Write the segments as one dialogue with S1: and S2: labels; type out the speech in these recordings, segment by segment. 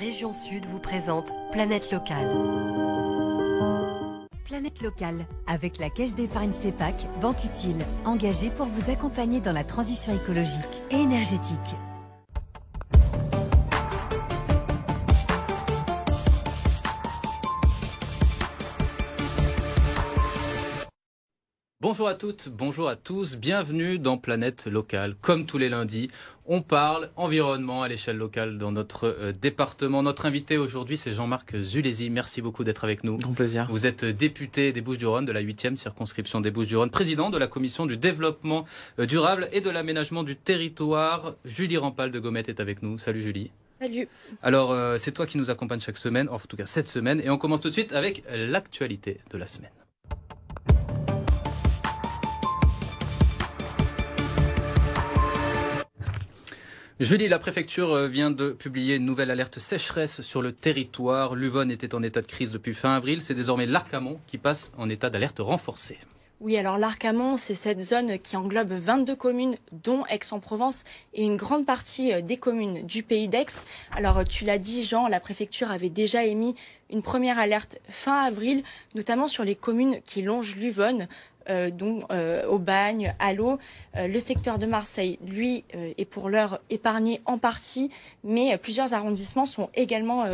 S1: région sud vous présente Planète Locale.
S2: Planète Locale, avec la Caisse d'épargne CEPAC, banque utile, engagée pour vous accompagner dans la transition écologique et énergétique. Bonjour à toutes, bonjour à tous, bienvenue dans Planète Locale. Comme tous les lundis, on parle environnement à l'échelle locale dans notre euh, département. Notre invité aujourd'hui, c'est Jean-Marc Zulési. Merci beaucoup d'être avec nous. Grand plaisir. Vous êtes euh, député des Bouches-du-Rhône de la 8e circonscription des Bouches-du-Rhône, président de la commission du développement euh, durable et de l'aménagement du territoire. Julie Rampal de Gomette est avec nous. Salut Julie. Salut. Alors, c'est toi qui nous accompagne chaque semaine, en tout cas cette semaine, et on commence tout de suite avec l'actualité de la semaine. Julie, la préfecture euh, vient de publier une nouvelle alerte sécheresse sur le territoire. L'Uvonne était en état de crise depuis fin avril. C'est désormais l'Arcamont qui passe en état d'alerte renforcée.
S1: Oui, alors l'Arcamont, c'est cette zone qui englobe 22 communes, dont Aix-en-Provence et une grande partie euh, des communes du pays d'Aix. Alors euh, tu l'as dit, Jean, la préfecture avait déjà émis une première alerte fin avril, notamment sur les communes qui longent l'Uvonne. Euh, donc euh, au bagne, à l'eau. Euh, le secteur de Marseille, lui, est pour l'heure épargné en partie, mais plusieurs arrondissements sont également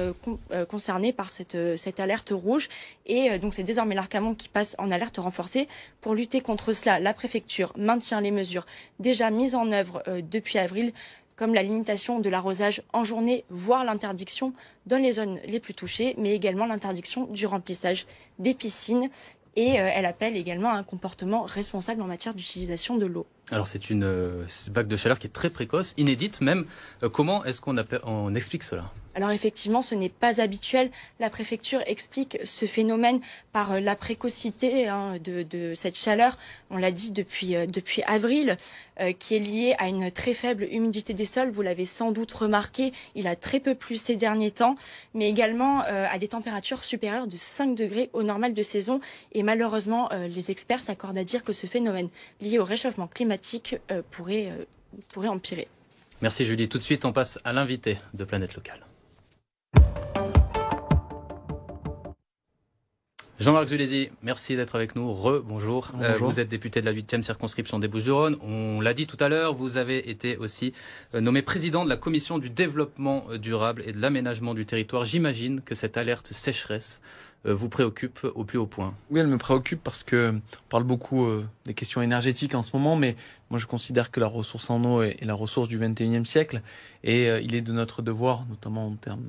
S1: concernés par cette, cette alerte rouge. Et donc c'est désormais l'Arcamon qui passe en alerte renforcée. Pour lutter contre cela, la préfecture maintient les mesures déjà mises en œuvre depuis avril comme la limitation de l'arrosage en journée, voire l'interdiction dans les zones les plus touchées, mais également l'interdiction du remplissage des piscines et euh, elle appelle également un comportement responsable en matière d'utilisation de l'eau.
S2: Alors c'est une euh, vague de chaleur qui est très précoce, inédite même. Euh, comment est-ce qu'on on explique cela
S1: alors effectivement, ce n'est pas habituel. La préfecture explique ce phénomène par euh, la précocité hein, de, cette chaleur, on l'a dit depuis, avril, qui est liée à une très faible humidité des sols. Vous l'avez sans doute remarqué, il a très peu plu ces derniers temps, mais également à des températures supérieures de 5 degrés au normal de saison. Et malheureusement, les experts s'accordent à dire que ce phénomène lié au réchauffement climatique euh, pourrait, euh, pourrait empirer.
S2: Merci Julie. Tout de suite, on passe à l'invité de Planète Locale. Jean-Marc Zulési, merci d'être avec nous. Re, euh, bonjour. vous êtes député de la 8e circonscription des Bouches-du-Rhône. On l'a dit tout à l'heure, vous avez été aussi euh, nommé président de la commission du développement euh, durable et de l'aménagement du territoire. J'imagine que cette alerte sécheresse vous
S3: préoccupe au plus haut point. Oui, elle me préoccupe parce que on parle beaucoup des questions énergétiques en ce moment, mais moi je considère que la ressource en eau est, la ressource du 21e siècle et il est de notre devoir, notamment en termes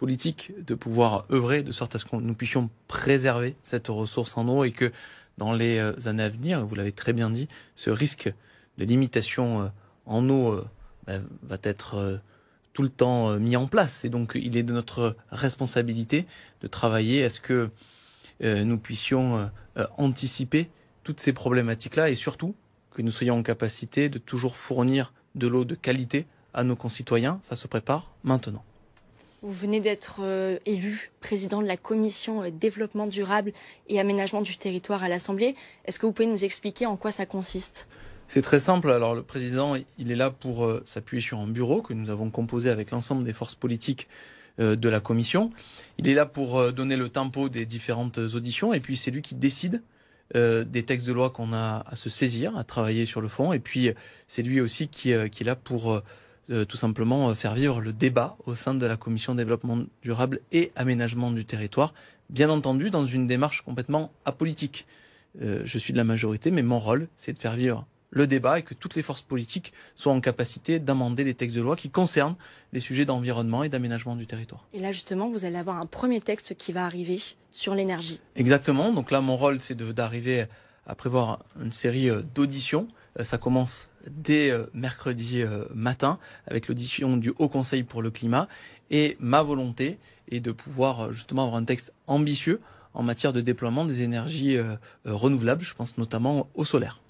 S3: politique de pouvoir œuvrer de sorte à ce que nous puissions préserver cette ressource en eau et que dans les euh, années à venir, vous l'avez très bien dit, ce risque de limitation euh, en eau euh, bah, va être tout le temps mis en place. Et donc, il est de notre responsabilité de travailler à ce que nous puissions anticiper toutes ces problématiques-là et surtout que nous soyons en capacité de toujours fournir de l'eau de qualité à nos concitoyens. Ça se prépare maintenant.
S1: Vous venez d'être euh, élu président de la commission euh, développement durable et aménagement du territoire à l'Assemblée. Est-ce que vous pouvez nous expliquer en quoi ça consiste
S3: c'est très simple. Alors le président, il est là pour euh, s'appuyer sur un bureau que nous avons composé avec l'ensemble des forces politiques de la commission. Il est là pour donner le tempo des différentes auditions et puis c'est lui qui décide des textes de loi qu'on a à se saisir, à travailler sur le fond. Et puis, c'est lui aussi qui est là pour euh, tout simplement euh, faire vivre le débat au sein de la commission développement durable et aménagement du territoire, bien entendu dans une démarche complètement apolitique. Euh, je suis de la majorité, mais mon rôle, c'est de faire vivre le débat et que toutes les forces politiques soient en capacité d'amender les textes de loi qui concernent les sujets d'environnement et d'aménagement du territoire.
S1: Et là, justement, vous allez avoir un premier texte qui va arriver sur l'énergie.
S3: Exactement. Donc là, mon rôle, c'est d'arriver à prévoir une série euh, d'auditions. Euh, ça commence dès euh, mercredi matin avec l'audition du Haut Conseil pour le climat. Et ma volonté est de pouvoir justement avoir un texte ambitieux en matière de déploiement des énergies renouvelables. Je pense notamment au solaire.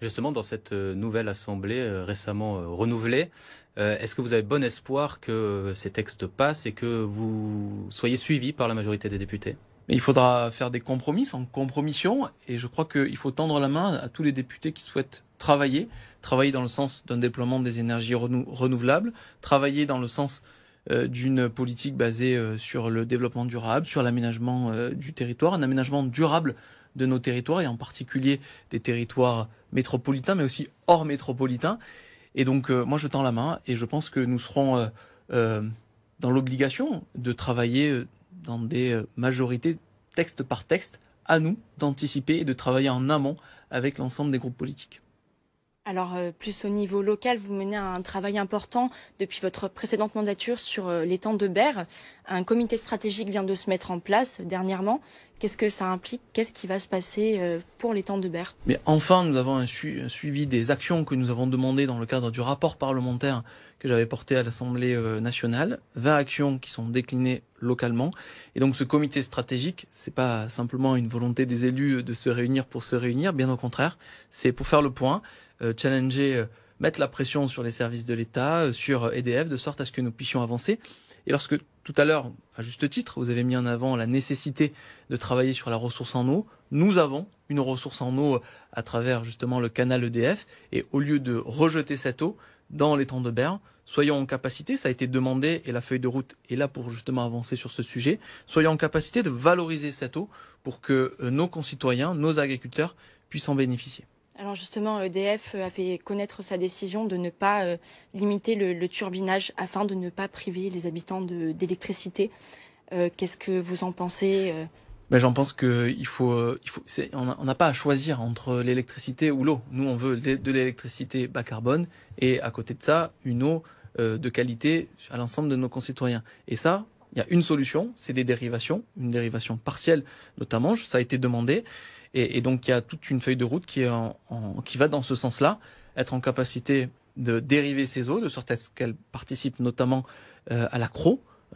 S2: Justement, dans cette nouvelle assemblée récemment renouvelée, est-ce que vous avez bon espoir
S3: que ces textes passent et que vous soyez suivis par la majorité des députés il faudra faire des compromis sans compromission. Et je crois qu'il faut tendre la main à tous les députés qui souhaitent travailler, travailler dans le sens d'un déploiement des énergies renouvelables, travailler dans le sens euh, d'une politique basée euh, sur le développement durable, sur l'aménagement euh, du territoire, un aménagement durable de nos territoires et en particulier des territoires métropolitains mais aussi hors métropolitains. Et donc moi je tends la main et je pense que nous serons dans l'obligation de travailler dans des euh, majorités texte par texte, à nous d'anticiper et de travailler en amont avec l'ensemble des groupes politiques.
S1: Alors, euh, plus au niveau local, vous menez un travail important depuis votre précédente mandature sur euh, l'étang de Berre. Un comité stratégique vient de se mettre en place dernièrement. Qu'est-ce que ça implique Qu'est-ce qui va se passer euh, pour l'étang de Berre
S3: Mais enfin, nous avons un, suivi des actions que nous avons demandées dans le cadre du rapport parlementaire que j'avais porté à l'Assemblée nationale. 20 actions qui sont déclinées localement. Et donc, ce comité stratégique, c'est pas simplement une volonté des élus de se réunir pour se réunir, bien au contraire, c'est pour faire le point euh, challenger, euh, mettre la pression sur les services de l'État, euh, sur EDF, e de sorte à ce que nous puissions avancer. Et lorsque tout à l'heure, à juste titre, vous avez mis en avant la nécessité de travailler sur la ressource en eau, nous avons une ressource en eau à travers justement le canal EDF. Et au lieu de rejeter cette eau dans l'étang de Berne, soyons en capacité, ça a été demandé et la feuille de route est là pour justement avancer sur ce sujet, soyons en capacité de valoriser cette eau pour que nos concitoyens, nos agriculteurs puissent en bénéficier.
S1: Alors justement, EDF euh, a fait connaître sa décision de ne pas euh, limiter le, turbinage afin de ne pas priver les habitants d'électricité. Euh, qu'est-ce que vous en pensez
S3: ben, J'en pense qu'il faut, il faut on n'a pas à choisir entre l'électricité ou l'eau. Nous, on veut de l'électricité bas carbone et à côté de ça, une eau de qualité à l'ensemble de nos concitoyens. Et ça, il y a une solution, c'est des dérivations, une dérivation partielle notamment, ça a été demandé. Et, donc il y a toute une feuille de route qui, va dans ce sens-là, être en capacité de dériver ces eaux, de sorte à ce qu'elles participent notamment euh, à la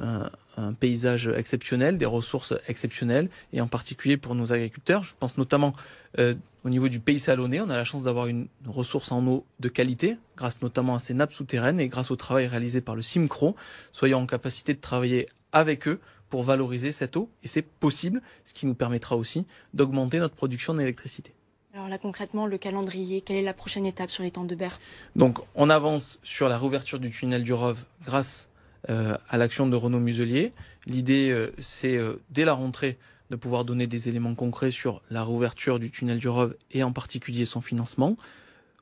S3: un, un, paysage exceptionnel, des ressources exceptionnelles, et en particulier pour nos agriculteurs. Je pense notamment euh, au niveau du pays salonnais, on a la chance d'avoir une ressource en eau de qualité, grâce notamment à ces nappes souterraines et grâce au travail réalisé par le Simcro, Soyons en capacité de travailler avec eux pour valoriser cette eau, et c'est possible, ce qui nous permettra aussi d'augmenter notre production d'électricité.
S1: Alors là concrètement, le calendrier, quelle est la prochaine étape sur les temps de Berre
S3: Donc on avance sur la réouverture du tunnel du Rove grâce euh, à l'action de Renaud Muselier. L'idée euh, c'est euh, dès la rentrée de pouvoir donner des éléments concrets sur la réouverture du tunnel du Rove et en particulier son financement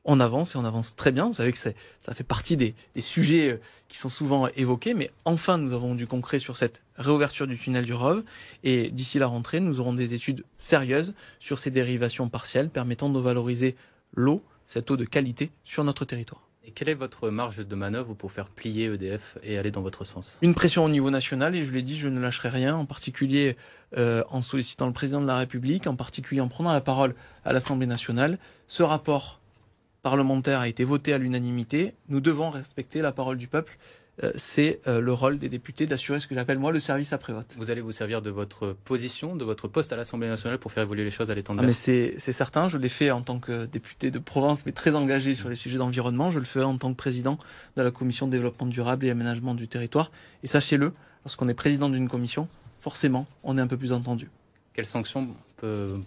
S3: on avance et on avance très bien. Vous savez que ça fait partie des, sujets euh, qui sont souvent évoqués, mais enfin nous avons du concret sur cette réouverture du tunnel du Rove et d'ici la rentrée nous aurons des études sérieuses sur ces dérivations partielles permettant de valoriser l'eau, cette eau de qualité sur notre territoire.
S2: Et quelle est votre marge de manœuvre pour faire plier EDF et aller dans votre
S3: sens Une pression au niveau national, et je l'ai dit, je ne lâcherai rien, en particulier euh, en sollicitant le président de la République, en particulier en prenant la parole à l'Assemblée nationale. Ce rapport parlementaire a été voté à l'unanimité, nous devons respecter la parole du peuple euh, c'est euh, le rôle des députés d'assurer ce que j'appelle moi le service après-vote.
S2: Vous allez vous servir de votre position, de votre poste à l'Assemblée nationale pour faire évoluer les choses à l'étendue ah, Mais
S3: c'est certain, je l'ai fait en tant que député de province, mais très engagé sur les sujets d'environnement. Je le fais en tant que président de la commission développement durable et aménagement du territoire. Et sachez-le, lorsqu'on est président d'une commission, forcément, on est un peu plus entendu. Quelles sanctions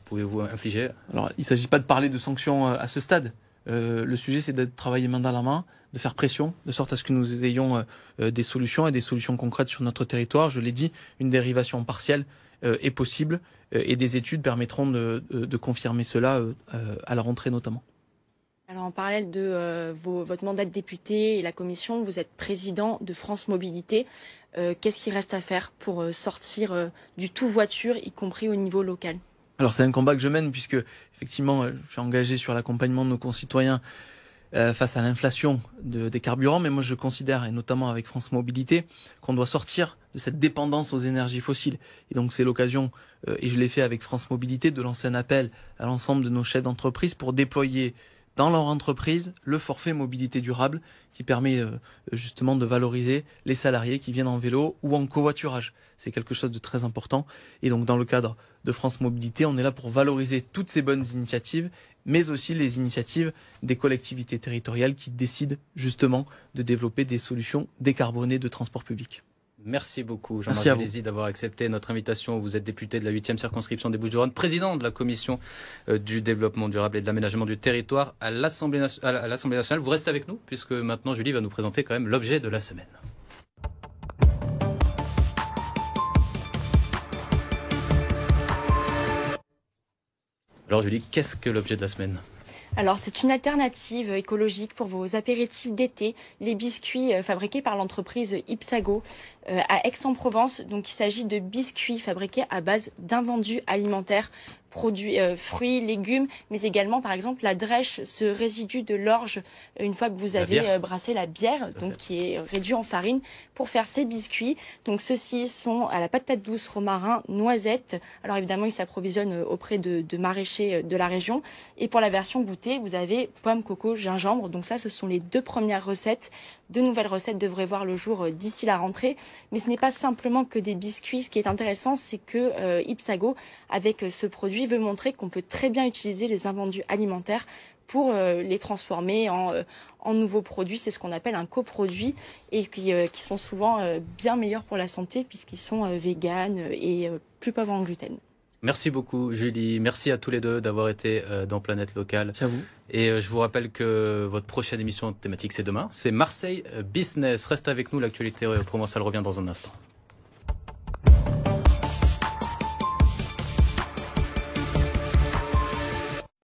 S3: pouvez-vous infliger Alors, il ne s'agit pas de parler de sanctions euh, à ce stade. Euh, le sujet, c'est de travailler main dans la main, de faire pression, de sorte à ce que nous ayons euh, euh, des solutions et des solutions concrètes sur notre territoire. Je l'ai dit, une dérivation partielle est possible et des études permettront de, confirmer cela à la rentrée notamment.
S1: Alors en parallèle de votre mandat de député et la commission, vous êtes président de France Mobilité. Qu'est-ce qu'il reste à faire pour sortir du tout voiture, y compris au niveau local
S3: alors c'est un combat que je mène puisque effectivement euh, je suis engagé sur l'accompagnement de nos concitoyens euh, face à l'inflation des carburants, mais moi je considère, et notamment avec France Mobilité, qu'on doit sortir de cette dépendance aux énergies fossiles. Et donc c'est l'occasion, euh, et je l'ai fait avec France Mobilité, de lancer un appel à l'ensemble de nos chefs d'entreprise pour déployer dans leur entreprise le forfait mobilité durable qui permet euh, justement de valoriser les salariés qui viennent en vélo ou en covoiturage. C'est quelque chose de très important. Et donc dans le cadre de France Mobilité, on est là pour valoriser toutes ces bonnes initiatives, mais aussi les initiatives des collectivités territoriales qui décident justement de développer des solutions décarbonées de transport public.
S2: Merci beaucoup, Jean-Marc Lézy, d'avoir accepté notre invitation. Vous êtes député de la 8e circonscription des Bouches-du-Rhône, président de la commission euh, du développement durable et de l'aménagement du territoire à l'Assemblée nationale. Vous restez avec nous, puisque maintenant Julie va nous présenter quand même l'objet de la semaine. Alors Julie, qu'est-ce que l'objet de la semaine
S1: alors c'est une alternative écologique pour vos apéritifs d'été, les biscuits euh, fabriqués par l'entreprise Ipsago euh, à Aix-en-Provence. Donc il s'agit de biscuits fabriqués à base d'invendus alimentaires produits, euh, fruits, légumes, mais également par exemple la drèche, ce résidu de l'orge, euh, une fois que vous avez euh, brassé la bière, donc qui est réduit en farine, pour faire ces biscuits. Donc ceux-ci sont à la patate douce, romarin, noisette. Alors évidemment, ils s'approvisionnent auprès de, de maraîchers de la région. Et pour la version goûtée, vous avez pomme, coco, gingembre. Donc ça, ce sont les deux premières recettes. De nouvelles recettes devraient voir le jour d'ici la rentrée. Mais ce n'est pas simplement que des biscuits. Ce qui est intéressant, c'est que euh, Ipsago, avec ce produit, veut montrer qu'on peut très bien utiliser les invendus alimentaires pour euh, les transformer euh, en, nouveaux produits. C'est ce qu'on appelle un coproduit et qui, euh, sont souvent bien meilleurs pour la santé puisqu'ils sont véganes et plus pauvres en gluten.
S2: Merci beaucoup Julie, merci à tous les deux d'avoir été dans Planète Locale. C'est à vous. Et je vous rappelle que votre prochaine émission thématique c'est demain, c'est Marseille Business. Reste avec nous, l'actualité elle revient dans un instant.